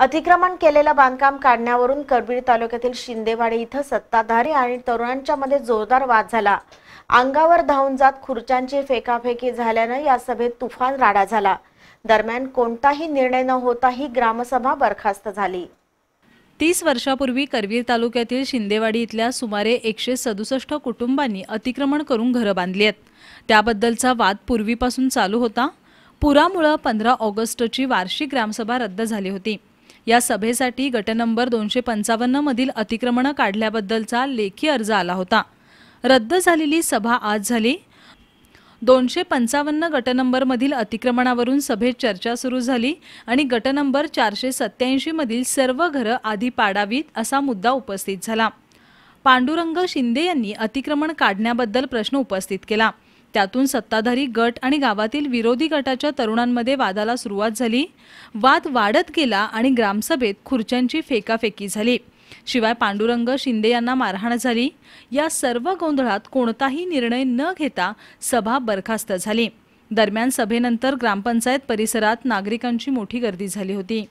अतिक्रमण केलेलं बांधकाम काढण्यावरून करबीर तालुक्यातील शिंदेवाडी इथं सत्ताधारी आणि तरुणांच्या मध्ये जोरदार वाद झाला अंगावर धावून जात खुर्च्यांची फेकाफेकी झाल्यानं या सभेत तुफान राडा झाला दरम्यान कोणताही निर्णय न होता ही ग्रामसभा बरखास्त झाली तीस वर्षापूर्वी करवीर तालुक्यातील शिंदेवाडी इथल्या सुमारे एकशे सदुसष्ट कुटुंबांनी अतिक्रमण करून घरं बांधली आहेत त्याबद्दलचा वाद पूर्वीपासून चालू होता पुरामुळं पंधरा ऑगस्टची वार्षिक ग्रामसभा रद्द झाली होती या सभेसाठी गट नंबर दोनशे पंचावन्नमधील अतिक्रमणं काढल्याबद्दलचा लेखी अर्ज आला होता रद्द झालेली सभा आज झाली दोनशे पंचावन्न गट नंबरमधील अतिक्रमणावरून सभेत चर्चा सुरू झाली आणि गट नंबर चारशे सत्याऐंशीमधील सर्व घरं आधी पाडावीत असा मुद्दा उपस्थित झाला पांडुरंग शिंदे यांनी अतिक्रमण काढण्याबद्दल प्रश्न उपस्थित केला त्यातून सत्ताधारी गट आणि गावातील विरोधी गटाच्या तरुणांमध्ये वादाला सुरुवात झाली वाद वाढत गेला आणि ग्रामसभेत खुर्च्यांची फेकाफेकी झाली शिवाय पांडुरंग शिंदे यांना मारहाण झाली या सर्व गोंधळात कोणताही निर्णय न घेता सभा बरखास्त झाली दरम्यान सभेनंतर ग्रामपंचायत परिसरात नागरिकांची मोठी गर्दी झाली होती